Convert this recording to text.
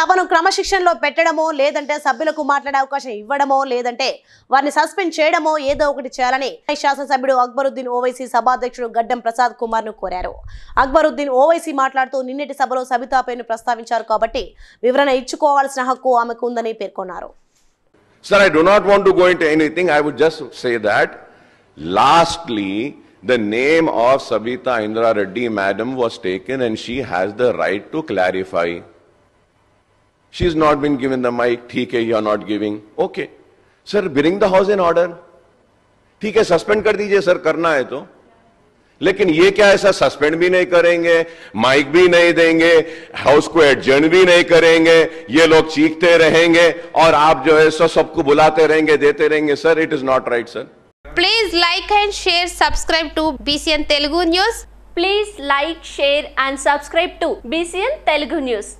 సభను క్రమశిక్షణలో పెట్టడమో లేదంటే సభ్యులకు మాట్లాడే అవకాశం ఇవ్వడమో లేదంటే వారిని సస్పెండ్ చేయడమో ఏదో ఒకటి చేయాలని శాసనసభ్యుడు అక్బరుద్దీన్ ఓవైసీ సభాధ్యక్షుడు గడ్డం ప్రసాద్ కుమార్ ను కోరారు అక్బరుద్దీన్ ఓవైసీ మాట్లాడుతూ నిన్నటి సభలో సబితా పేరును ప్రస్తావించారు కాబట్టి వివరణ ఇచ్చుకోవాల్సిన హక్కు ఆమెకు ఉందని పేర్కొన్నారు Sir, I do not want to go into anything. I would just say that lastly, the name of Savita Indra Reddy, madam, was taken and she has the right to clarify. She has not been given the mic. ठीक है, you are not giving. Okay. Sir, bring the house in order. ठीक है, suspend कर दीजिए sir, करना है तो. लेकिन ये क्या ऐसा सस्पेंड भी नहीं करेंगे माइक भी नहीं देंगे हाउस को एडजर्न भी नहीं करेंगे ये लोग चीखते रहेंगे और आप जो है सो सबको बुलाते रहेंगे देते रहेंगे sir it is not right sir please like and share subscribe to BCN Telugu news please like share and subscribe to BCN Telugu news